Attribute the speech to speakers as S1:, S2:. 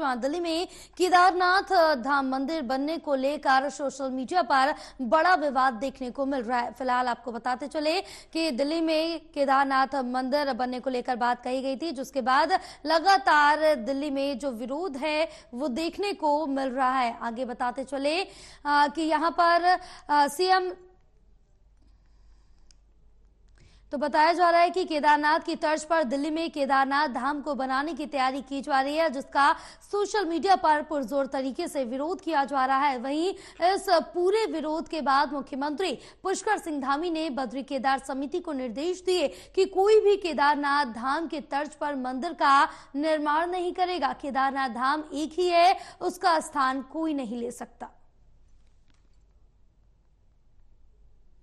S1: दिल्ली में केदारनाथ धाम मंदिर बनने को लेकर सोशल मीडिया पर बड़ा विवाद देखने को मिल रहा है फिलहाल आपको बताते चले कि दिल्ली में केदारनाथ मंदिर बनने को लेकर बात कही गई थी जिसके बाद लगातार दिल्ली में जो विरोध है वो देखने को मिल रहा है आगे बताते चले कि यहाँ पर सीएम तो बताया जा रहा है कि केदारनाथ की तर्ज पर दिल्ली में केदारनाथ धाम को बनाने की तैयारी की जा रही है जिसका सोशल मीडिया पर पुरजोर तरीके से विरोध किया जा रहा है वहीं इस पूरे विरोध के बाद मुख्यमंत्री पुष्कर सिंह धामी ने बद्री केदार समिति को निर्देश दिए कि कोई भी केदारनाथ धाम के तर्ज पर मंदिर का निर्माण नहीं करेगा केदारनाथ धाम एक ही है उसका स्थान कोई नहीं ले सकता